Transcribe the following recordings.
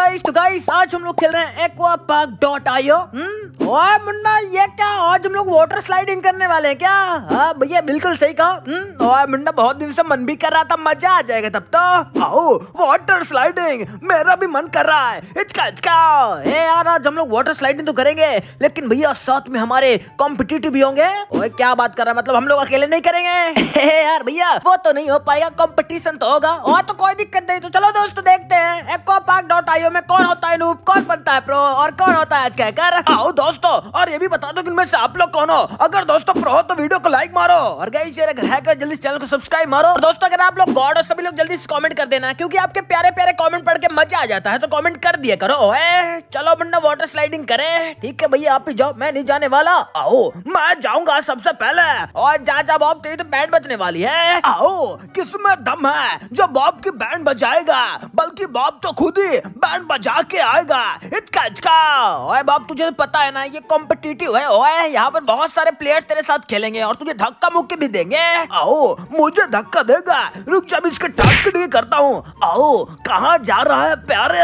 Guys तो guys आज हम लोग खेल रहे हैं एक्वा पार्क डॉट आईओ ओए मुन्ना ये क्या आज हम लोग वाटर स्लाइडिंग करने वाले हैं क्या हाँ भैया बिल्कुल सही कहा ओए हम्म, मुन्ना बहुत दिन से मन भी कर रहा था मजा आ जाएगा तब तो आओ वाटर स्लाइडिंग मेरा भी मन कर रहा है हिचका हिचका ए यार आज हम लोग वाटर स्लाइडिंग तो करेंगे लेकिन भैया साथ में हमारे कॉम्पिटिटिव भी होंगे ओए क्या बात कर रहा है मतलब हम लोग अकेले नहीं करेंगे यार भैया वो तो नहीं हो पाएगा कॉम्पिटिशन तो होगा और तो कोई दिक्कत नहीं तो चलो दोस्तों देखते हैं एक्वा पार्क डॉट आईओ में कौन होता है नूप कौन बनता है प्रो और कौन होता है आज कर आओ दोस्तों और ये भी बता दो कि मैं से आप लोग कौन हो अगर दोस्तों प्रो हो तो वीडियो को लाइक मारो और गई शेयर अगर है तो जल्दी चैनल को सब्सक्राइब मारो और दोस्तों अगर आप लोग गॉड हो सभी लोग जल्दी से कॉमेंट कर देना क्योंकि आपके प्यारे प्यारे कॉमेंट पढ़ के मजा आ जाता है तो कॉमेंट कर दिया करो ओए चलो मुन्ना वाटर स्लाइडिंग करे ठीक है भैया आप ही जाओ मैं नहीं जाने वाला आओ मैं जाऊंगा सबसे पहले और जा जा बॉब तेरी तो बैंड बजने वाली है आओ किसमें दम है जो बॉब की बैंड बजाएगा बल्कि बॉब तो खुद ही बैंड बैंड बजा के आएगा इचका इचका ओए बाप तुझे तो पता है ना ये कॉम्पिटिटिव है ओए यहाँ पर बहुत सारे प्लेयर्स तेरे साथ खेलेंगे और तुझे धक्का मुक्की भी देंगे आओ मुझे धक्का देगा रुक जब इसके भी करता हूँ आओ कहाँ जा रहा है प्यारे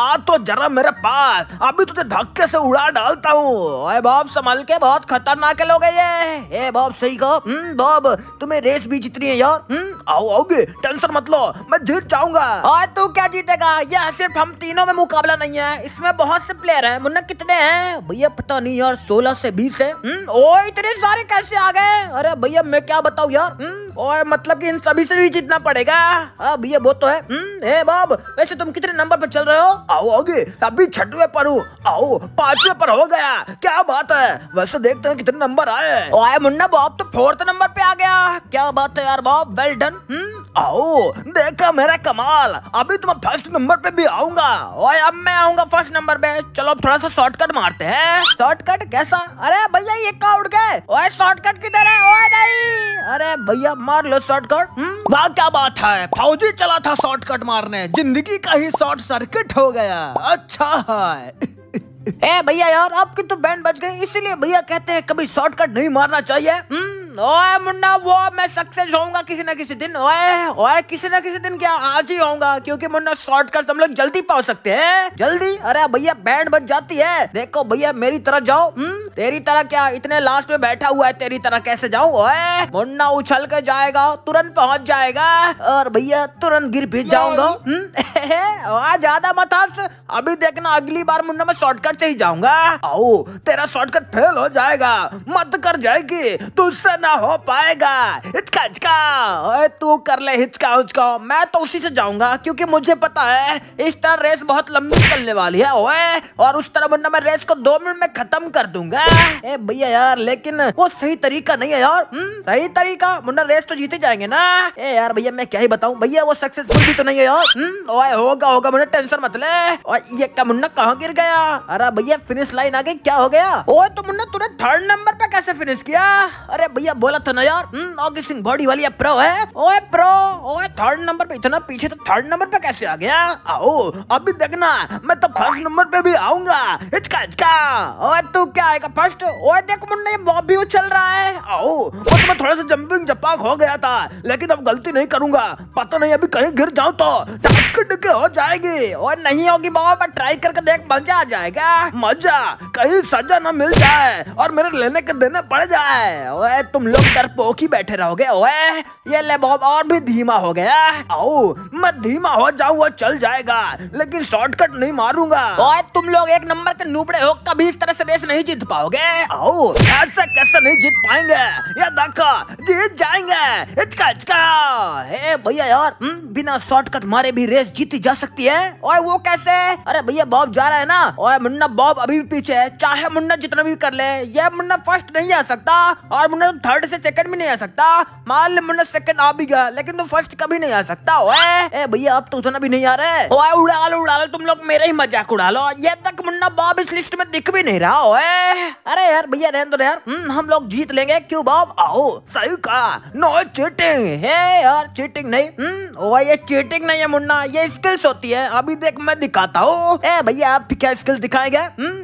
आ तो जरा मेरे पास अभी तुझे धक्के से उड़ा डालता हूँ बाप संभाल के बहुत खतरनाक लोग है ये ए बाप सही कहो हम्म, बाप तुम्हें रेस भी जीतनी है यार हम्म, आओ आओगे टेंशन मत लो मैं जीत जाऊंगा तू क्या जीतेगा यह सिर्फ हम तीन तीनों में मुकाबला नहीं है इसमें बहुत से प्लेयर हैं मुन्ना कितने हैं भैया पता नहीं यार सोलह से बीस है हुँ? हम्म, ओ इतने सारे कैसे आ गए अरे भैया मैं क्या बताऊ यार हम्म, ओए मतलब कि इन सभी से भी जीतना पड़ेगा हाँ भैया वो तो है हम्म, हे बॉब वैसे तुम कितने नंबर पर चल रहे हो आओ आगे अभी छठवे पर हूँ आओ पांचवे पर हो गया क्या बात है वैसे देखते हैं कितने नंबर आए ओए मुन्ना बाब तो फोर्थ नंबर पे आ गया क्या बात है यार बाब वेल डन आओ देखा मेरा कमाल अभी तुम फर्स्ट नंबर पे भी आऊंगा ओए अब मैं आऊंगा फर्स्ट नंबर पे चलो अब थोड़ा सा शॉर्टकट मारते हैं शॉर्टकट कैसा अरे भैया ये कहा उड़ गए ओए शॉर्टकट किधर है ओए नहीं अरे भैया मार लो शॉर्टकट हम्म? वाह क्या बात है फौजी चला था शॉर्टकट मारने जिंदगी का ही शॉर्ट सर्किट हो गया अच्छा है ए भैया यार आपकी तो बैंड बज गई इसीलिए भैया कहते हैं कभी शॉर्टकट नहीं मारना चाहिए हम्म, ओए मुन्ना वो मैं सक्सेस होऊंगा किसी ना किसी दिन ओए ओए किसी ना किसी दिन क्या आज ही होऊंगा क्योंकि मुन्ना शॉर्टकट हम लोग जल्दी पहुंच सकते हैं जल्दी अरे भैया बैंड बज जाती है देखो भैया मेरी तरह जाओ हम्म तेरी तरह क्या इतने लास्ट में बैठा हुआ है तेरी तरह कैसे जाऊं ओए मुन्ना उछल के जाएगा तुरंत पहुंच जाएगा और भैया तुरंत गिर भी जाऊंगा हम्म, ज्यादा मत हंस अभी देखना अगली बार मुन्ना मैं शॉर्टकट करते ही जाऊंगा आओ तेरा शॉर्टकट फेल हो जाएगा मत कर जाएगी तुझसे ना हो पाएगा हिचका हिचका तू कर ले हिचका हिचका मैं तो उसी से जाऊंगा क्योंकि मुझे पता है इस तरह रेस बहुत लंबी चलने वाली है ओए और उस तरह बनना मैं रेस को दो मिनट में खत्म कर दूंगा ए भैया यार लेकिन वो सही तरीका नहीं है यार हुँ? हम्म, सही तरीका मुन्ना रेस तो जीते जाएंगे ना ए यार भैया मैं क्या ही बताऊं भैया वो सक्सेसफुल भी तो नहीं है यार हम्म, ओए होगा होगा मुन्ना टेंशन मत ले और ये मुन्ना कहाँ गिर गया अरे रहा भैया फिनिश लाइन आगे क्या हो गया ओ तुमने तुरंत थर्ड नंबर पे कैसे फिनिश किया अरे भैया बोला था ना यार ऑगी सिंह बॉडी वाली प्रो है ओए प्रो ओए थर्ड नंबर पे इतना पीछे तो थर्ड नंबर पे कैसे आ गया आओ अभी देखना मैं तो फर्स्ट नंबर पे भी आऊंगा इचका इचका ओए तू क्या आएगा फर्स्ट ओए देख मुन्ना ये बॉब भी उछल रहा है आओ वो तो मैं थोड़ा सा जंपिंग जपाक हो गया था लेकिन अब गलती नहीं करूंगा पता नहीं अभी कहीं गिर जाऊं तो टक्के हो जाएगी और नहीं होगी बॉब ट्राई करके देख मजा आ जाएगा मजा कहीं सजा न मिल जाए और मेरे लेने के देने पड़ जाए ओए तुम लोग डर ही बैठे रहोगे ओए ये ले बहुत और भी धीमा हो गया आओ मैं धीमा हो जाऊँ वो चल जाएगा लेकिन शॉर्टकट नहीं मारूंगा ओए तुम लोग एक नंबर के नूबड़े हो कभी इस तरह से रेस नहीं जीत पाओगे आओ ऐसे कैसे नहीं जीत पाएंगे ये देखो जीत जाएंगे इचका इचका हे भैया यार बिना शॉर्टकट मारे भी रेस जीती जा सकती है और वो कैसे अरे भैया बॉब जा रहा है ना और मुन्ना मुन्ना बॉब अभी भी पीछे है चाहे मुन्ना जितना भी कर ले ये मुन्ना फर्स्ट नहीं आ सकता और मुन्ना थर्ड तो से सेकंड भी नहीं आ सकता मान ले मुन्ना सेकंड आ भी गया लेकिन तुम फर्स्ट कभी नहीं आ सकता ओए भैया अब तो उतना भी नहीं आ रहा है उड़ा लो उड़ा लो तुम लोग मेरा ही मजाक उड़ा लो ये तक मुन्ना बॉब इस लिस्ट में दिख भी नहीं रहा हो अरे यार भैया रहने दो यार हम्म, हम लोग जीत लेंगे क्यों बॉब आओ सही कहा नो चीटिंग है यार चीटिंग नहीं हम्म, ओए ये चीटिंग नहीं है मुन्ना ये स्किल्स होती है अभी देख मैं दिखाता हूँ भैया आप क्या स्किल्स दिखाए जाएंगे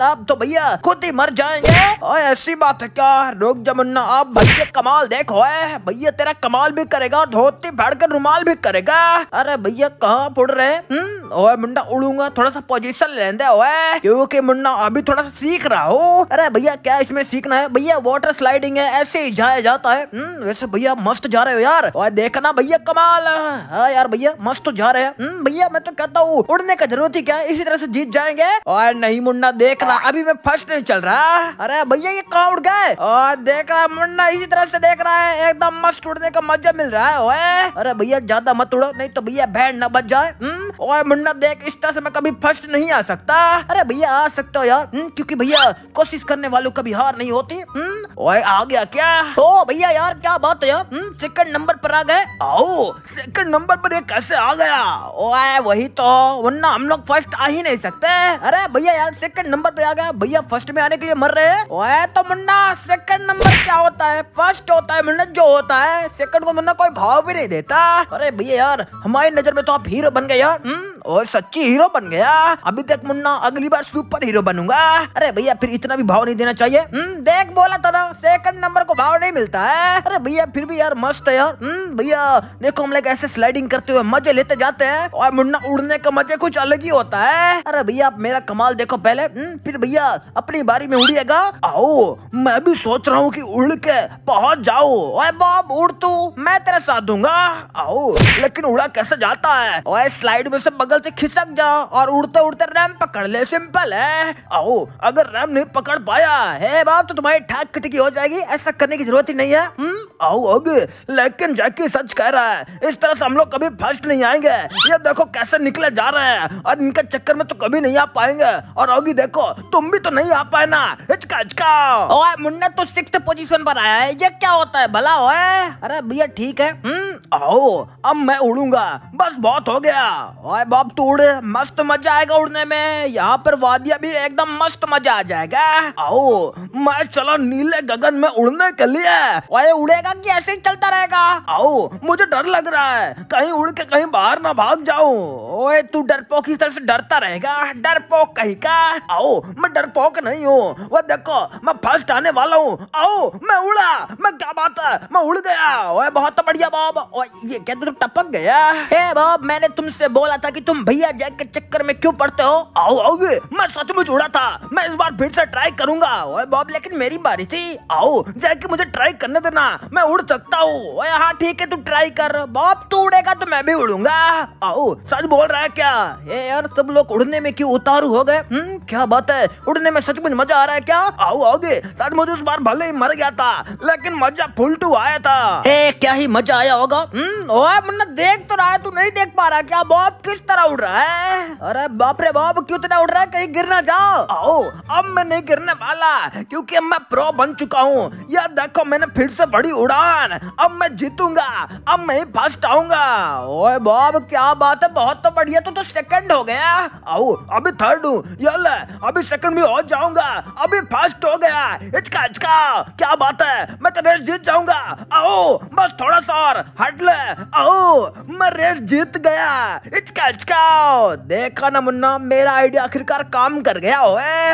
आप हम्म, तो भैया खुद ही मर जाएंगे और ऐसी बात है क्या रोक जमुना आप भैया कमाल देखो भैया तेरा कमाल भी करेगा धोती फाड़ कर रुमाल भी करेगा अरे भैया कहाँ पुड़ रहे हम्म ओए मुंडा उड़ूंगा थोड़ा सा पोजीशन लेने ओए क्योंकि मुंडा अभी थोड़ा सा सीख रहा हो अरे भैया क्या इसमें सीखना है भैया वाटर स्लाइडिंग है ऐसे ही जाया जाता है हम्म, वैसे भैया मस्त जा रहे हो यार देखना भैया कमाल हाँ यार भैया मस्त तो जा रहे हैं हम्म, भैया मैं तो कहता हूँ उड़ने का जरूरत ही क्या इसी तरह से जीत जाएंगे और नहीं मुन्ना देख रहा अभी मैं फर्स्ट नहीं चल रहा अरे भैया ये कहाँ उड़ गए और देख रहा मुन्ना इसी तरह से देख रहा है एकदम मस्त उड़ने का मजा मिल रहा है अरे भैया ज्यादा मत उड़ो नहीं तो भैया भैंड ना बच जाए और हम्म, मुन्ना देख इस तरह से मैं कभी फर्स्ट नहीं आ सकता अरे भैया आ सकता हो यार हम्म, क्यूँकी भैया कोशिश करने वालों कभी हार नहीं होती हम्म, ओए आ गया क्या ओ भैया यार क्या बात है यार सेकंड हम्म, नंबर पर आ गए आओ सेकंड नंबर पर ये कैसे आ गया ओए वही तो मुन्ना हम लोग फर्स्ट आ ही नहीं सकते अरे भैया यार सेकंड नंबर पर आ गया भैया फर्स्ट में आने के लिए मर रहे ओए तो मुन्ना सेकंड नंबर क्या होता है फर्स्ट होता है मुन्ना जो होता है सेकंड को मुन्ना कोई भाव भी नहीं देता अरे भैया यार हमारी नजर में तो आप हीरो बन गए यार और सच्ची हीरो बन गया अभी देख मुन्ना अगली बार सुपर हीरो बनूंगा अरे भैया फिर इतना भी भाव नहीं देना चाहिए देख बोला था ना सेकंड नंबर को भाव नहीं मिलता है अरे भैया फिर भी यार मस्त है यार भैया देखो हम लोग ऐसे स्लाइडिंग करते हुए मजे लेते जाते हैं और मुन्ना उड़ने का मजे कुछ अलग ही होता है अरे भैया आप मेरा कमाल देखो पहले फिर भैया अपनी बारी में उड़िएगा आओ मैं भी सोच रहा हूँ की उड़ के पहुंच जाओ ओए बॉब उड़ तू मैं तेरे साथ दूंगा आओ लेकिन उड़ा कैसे जाता है स्लाइड में से बगल जंगल से खिसक जाओ और उड़ते उड़ते रैम पकड़ ले सिंपल है आओ अगर रैम नहीं पकड़ पाया है बाप तो तुम्हारी ठाक कटकी हो जाएगी ऐसा करने की जरूरत ही नहीं है हुँ? हम्म? आओ लेकिन जैकी सच कह रहा है इस तरह से हम लोग कभी फर्स्ट नहीं आएंगे ये देखो कैसे निकले जा रहे हैं और इनके चक्कर में तो कभी नहीं आ पाएंगे और अगी देखो तुम भी तो नहीं आ पाए ना हिचका हिचका ओए मुन्ने तो सिक्स पोजीशन पर आया है ये क्या होता है भला ओए अरे भैया ठीक है हम्म, आओ अब मैं उड़ूंगा बस बहुत हो गया ओए बाप तू उड़ मस्त मजा आएगा उड़ने में यहाँ पर वादिया भी एकदम मस्त मजा आ जाएगा आओ मैं चलो नीले गगन में उड़ने के लिए ओए उड़ेगा रहेगा कि ऐसे ही चलता रहेगा आओ मुझे डर लग रहा है कहीं उड़ के कहीं बाहर ना भाग जाऊं ओए तू डरपोक की तरफ से डरता रहेगा डरपोक कहीं का आओ मैं डरपोक नहीं हूँ वो देखो मैं फर्स्ट आने वाला हूँ आओ मैं उड़ा मैं क्या बात है मैं उड़ गया ओए बहुत तो बढ़िया बॉब ये क्या तू टपक गया हे बॉब मैंने तुमसे बोला था की तुम भैया जैक के चक्कर में क्यूँ पड़ते हो आओ आओगे मैं सचमुच उड़ा था मैं इस बार फिर से ट्राई करूंगा बॉब लेकिन मेरी बारी थी आओ जैक मुझे ट्राई करने देना मैं उड़ सकता हूँ हाँ ठीक है तू ट्राई कर बाप तू उड़ेगा तो मैं भी उड़ूंगा आओ सच बोल रहा है क्या ये यार सब लोग उड़ने में क्यों उतारू हो गए हम्म क्या बात है उड़ने में सचमुच मजा आ रहा है क्या आओ आओगे सच मुझे उस बार भले ही मर गया था लेकिन मजा फुल टू आया था ए, क्या ही मजा आया होगा हम्म, मुन्ना देख तो रहा है तू नहीं देख पा रहा क्या बाप किस तरह उड़ रहा है अरे बाप रे बाप क्यों इतना उड़ रहा है कहीं गिरना जाओ आओ अब मैं नहीं गिरने वाला क्योंकि अब मैं प्रो बन चुका हूँ यार देखो मैंने फिर से बड़ी उड़ उड़ान अब मैं जीतूंगा अब मैं फर्स्ट आऊंगा ओए बॉब क्या बात है बहुत तो बढ़िया तो, तो सेकंड हो गया आओ अभी थर्ड हूँ यल अभी सेकंड भी हो जाऊंगा अभी फर्स्ट हो गया इचका इचका क्या बात है मैं तो रेस जीत जाऊंगा आओ बस थोड़ा सा और हट ले आओ मैं रेस जीत गया इचका इचका देखा ना मुन्ना मेरा आइडिया आखिरकार काम कर गया ओए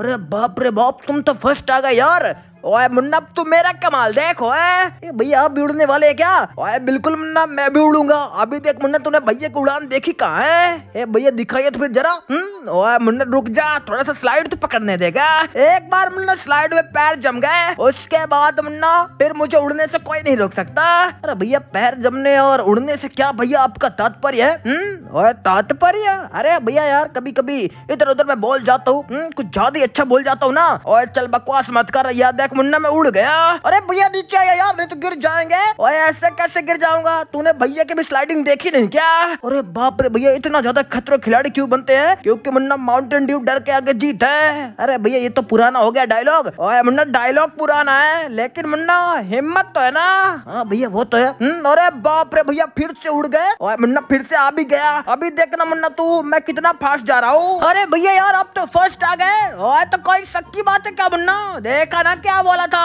अरे बाप रे बाप तुम तो फर्स्ट आ गए यार ओए मुन्ना तू मेरा कमाल देख ओए भैया आप भी उड़ने वाले हैं क्या ओए बिल्कुल मुन्ना मैं भी उड़ूंगा अभी देख मुन्ना तूने भैया की उड़ान देखी कहाँ है भैया दिखाइए तो फिर जरा हम्म, ओए मुन्ना रुक जा थोड़ा सा स्लाइड तो पकड़ने देगा एक बार मुन्ना स्लाइड में पैर जम गए उसके बाद मुन्ना फिर मुझे उड़ने से कोई नहीं रोक सकता अरे भैया पैर जमने और उड़ने से क्या भैया आपका तात्पर्य है हम्म, तात्पर्य अरे भैया यार कभी कभी इधर उधर मैं बोल जाता हूँ हम्म, कुछ ज्यादा ही अच्छा बोल जाता हूँ ना और चल बकवास मत कर याद देख मुन्ना मैं उड़ गया अरे भैया नीचे आया यार नहीं तो गिर जाएंगे और ऐसे कैसे गिर जाऊंगा तूने भैया की भी स्लाइडिंग देखी नहीं क्या अरे बाप रे भैया इतना ज्यादा खतरा खिलाड़ी क्यों बनते हैं क्योंकि मुन्ना माउंटेन ड्यू डर के आगे जीत है अरे भैया ये तो पुराना हो गया डायलॉग और मुन्ना डायलॉग पुराना है लेकिन मुन्ना हिम्मत तो है ना हाँ भैया वो तो है हम्म, अरे बाप रे भैया फिर से उड़ गए और मुन्ना फिर से आ भी गया अभी देखना मुन्ना तू मैं कितना फास्ट जा रहा हूँ अरे भैया यार अब तो फर्स्ट आ गए और तो कोई सक्की बात है क्या मुन्ना देखा ना क्या बोला था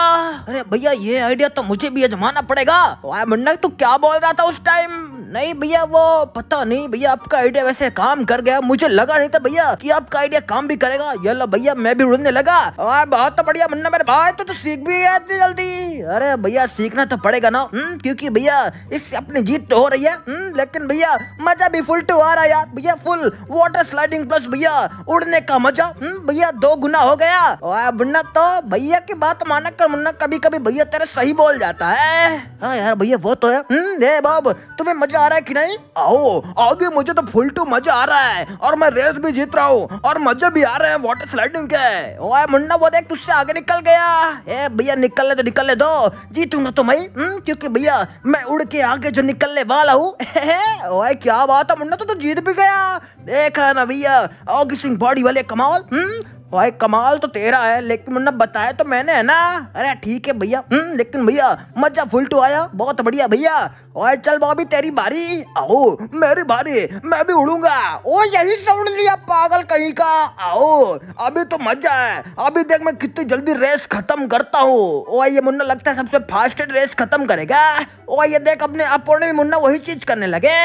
अरे भैया ये आइडिया तो मुझे भी अजमाना पड़ेगा मुन्ना तू क्या बोल रहा था उस टाइम नहीं भैया वो पता नहीं भैया आपका आइडिया वैसे काम कर गया मुझे लगा नहीं था भैया कि आपका आइडिया काम भी करेगा ये भैया मैं भी उड़ने लगा बहुत तो बढ़िया मुन्ना मेरे भाई तो, तो सीख भी गया जल्दी अरे भैया सीखना तो पड़ेगा ना हम्म, क्योंकि भैया इससे अपनी जीत तो हो रही है हम्म, लेकिन भैया मजा भी फुल टू आ रहा है यार भैया फुल वाटर स्लाइडिंग प्लस भैया उड़ने का मजा हम्म, भैया दो गुना हो गया मुन्ना तो भैया की बात माना कर मुन्ना कभी कभी भैया तेरा सही बोल जाता है हाँ यार भैया वो तो है बाब तुम्हें मजा आ रहा है कि नहीं आओ आगे मुझे तो फुल टू मजा आ रहा है और मैं रेस भी जीत रहा हूँ और मजा भी आ रहा है वाटर स्लाइडिंग के ओए मुन्ना वो देख तुझसे आगे निकल गया ए भैया निकल ले तो निकल ले दो जीतूंगा तो मई हम्म, क्योंकि भैया मैं उड़ के आगे जो निकलने वाला हूँ ओए क्या बात है मुन्ना तो, तो जीत भी गया देखा ना भैया औगी सिंह बॉडी वाले कमाल भाई हम्म। कमाल तो तेरा है लेकिन मुन्ना बताया तो मैंने है ना अरे ठीक है भैया हम्म, लेकिन भैया मजा फुल टू आया बहुत बढ़िया भैया ओए चल बॉबी तेरी बारी आओ मेरी बारी मैं भी उड़ूंगा ओ यही उड़ लिया पागल कहीं का आओ अभी तो मजा है अभी देख मैं कितनी जल्दी रेस खत्म करता हूँ ओ ये मुन्ना लगता है सबसे फास्ट रेस खत्म करेगा ओ ये देख अपने अपोनेंट मुन्ना वही चीज करने लगे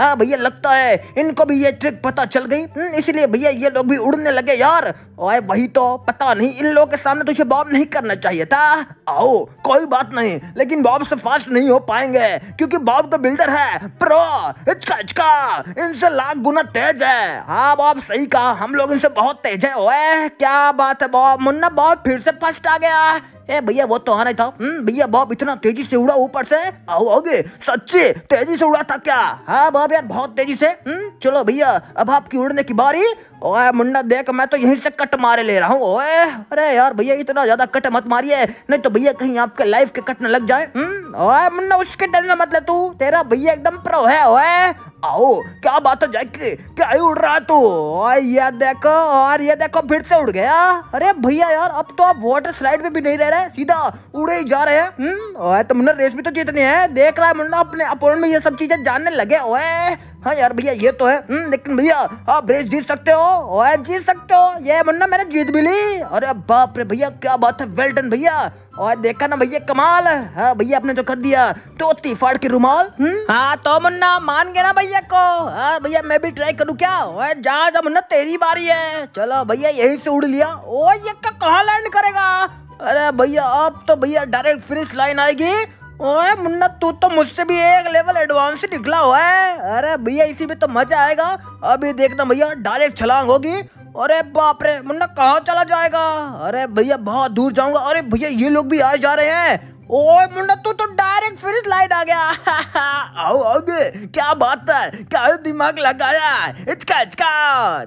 हाँ भैया लगता है इनको भी ये ट्रिक पता चल गई हम्म, इसलिए भैया ये लोग भी उड़ने लगे यार ओए वही तो पता नहीं इन लोगों के सामने तुझे तो बॉब नहीं करना चाहिए था आओ कोई बात नहीं लेकिन बॉब से फास्ट नहीं हो पाएंगे क्योंकि क्योंकि बॉब तो बिल्डर है प्रो इचका इचका इनसे लाख गुना तेज है हाँ बॉब सही कहा हम लोग इनसे बहुत तेज है ओए क्या बात है बॉब मुन्ना बॉब फिर से फर्स्ट आ गया ए भैया वो तो आना था हम्म, भैया बॉब इतना तेजी से उड़ा ऊपर से आओ आओगे सच्चे तेजी से उड़ा था क्या हाँ बॉब यार बहुत तेजी से हम्म, चलो भैया अब आपकी उड़ने की बारी ओए मुन्ना देख मैं तो यहीं से कट मारे ले रहा हूँ ओए अरे यार भैया इतना ज्यादा कट मत मारिए नहीं तो भैया कहीं आपके लाइफ के कट न लग जाए हम्म, ओए मुन्ना उसके टेंशन मत ले तू तेरा भैया एकदम प्रो है ओए आओ क्या बात है जैकी क्या ही उड़ रहा तू ये देखो और ये देखो फिर से उड़ गया अरे भैया यार अब तो आप वाटर स्लाइड में भी नहीं रह रहे सीधा उड़े ही जा रहे हैं हम्म, ओए तो मुन्ना रेस भी तो जीतनी है देख रहा है मुन्ना अपने अपोनेंट में ये सब चीजें जानने लगे ओए हाँ यार भैया ये तो है हम्म, लेकिन भैया आप रेस जीत सकते हो जीत सकते हो ये मुन्ना मैंने जीत भी ली अरे बाप रे भैया क्या बात है वेल डन भैया और देखा ना भैया कमाल हाँ भैया आपने जो कर दिया तो फाड़ के रुमाल हम्म। हाँ तो मुन्ना मान गए ना भैया को हाँ भैया मैं भी ट्राई करूँ क्या ओए जा जा मुन्ना तेरी बारी है चलो भैया यहीं से उड़ लिया ओ ये कहाँ लैंड करेगा अरे भैया अब तो भैया डायरेक्ट फिनिश लाइन आएगी ओए मुन्ना तू तो मुझसे भी एक लेवल एडवांस निकला हुआ है अरे भैया इसी में तो मजा आएगा अभी देखना भैया डायरेक्ट छलांग होगी अरे बाप रे मुन्ना कहाँ चला जाएगा अरे भैया बहुत दूर जाऊंगा अरे भैया ये लोग भी आए जा रहे हैं ओए मुंडा तू तो डायरेक्ट फिनिश लाइन आ गया आओ आओ दे क्या बात है क्या दिमाग लगाया इचका इचका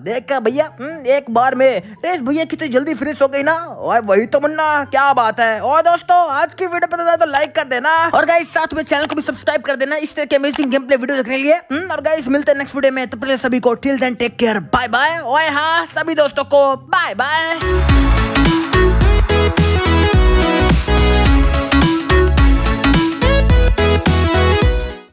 देख भैया हम्म, एक बार में रेस भैया कितनी तो जल्दी फिनिश हो गई ना ओए वही तो मुन्ना क्या बात है और दोस्तों आज की वीडियो पसंद आए तो लाइक कर देना और गाइस साथ में चैनल को भी सब्सक्राइब कर देना इस तरह के अमेजिंग गेम प्ले वीडियो देखने के लिए हम्म, और गाइस मिलते हैं नेक्स्ट वीडियो में तब तक सभी को till then take care bye bye ओए हां सभी दोस्तों को बाय बाय